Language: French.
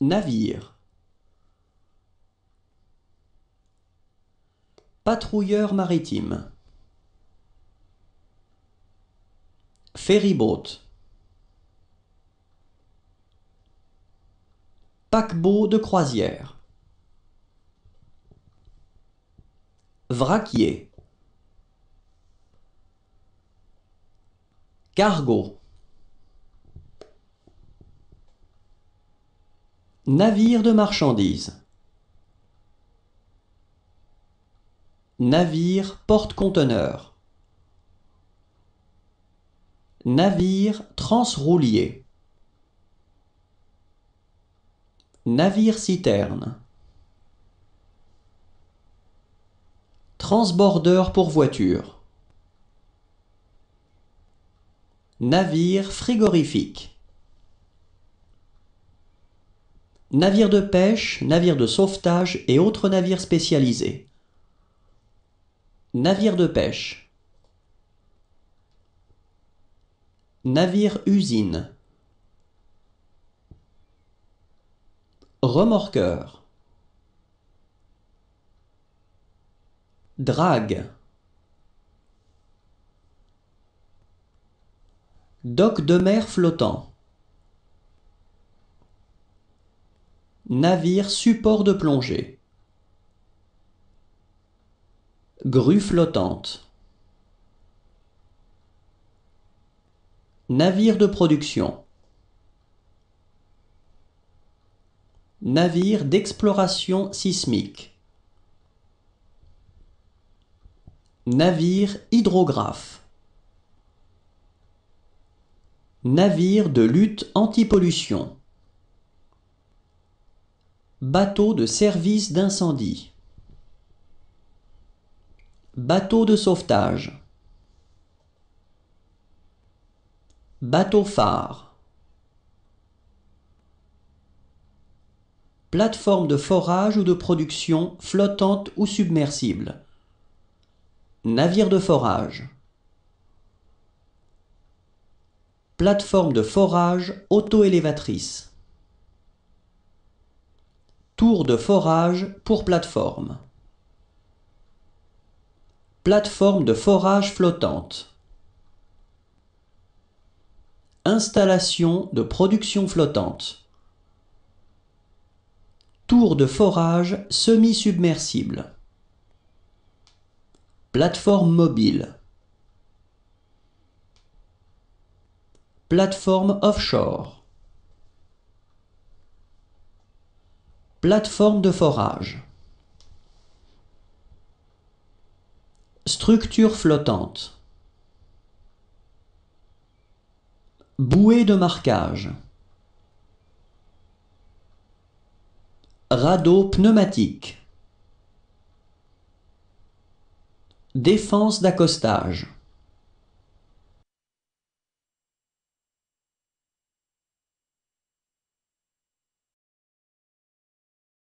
Navire. Patrouilleur maritime. Ferryboat. Paquebot de croisière. Vraquier. Cargo. Navire de marchandises. Navire porte-conteneur. Navire transroulier. Navire citerne. Transbordeur pour voiture. Navire frigorifique. navires de pêche, navires de sauvetage et autres navires spécialisés. Navires de pêche. Navire usine. Remorqueur. Drague. Doc de mer flottant. Navire support de plongée. Grue flottante. Navire de production. Navire d'exploration sismique. Navire hydrographe. Navire de lutte antipollution. Bateau de service d'incendie. Bateau de sauvetage. Bateau phare. Plateforme de forage ou de production flottante ou submersible. Navire de forage. Plateforme de forage auto-élévatrice. Tour de forage pour plateforme. Plateforme de forage flottante. Installation de production flottante. Tour de forage semi-submersible. Plateforme mobile. Plateforme offshore. Plateforme de forage. Structure flottante. Bouée de marquage. Radeau pneumatique. Défense d'accostage.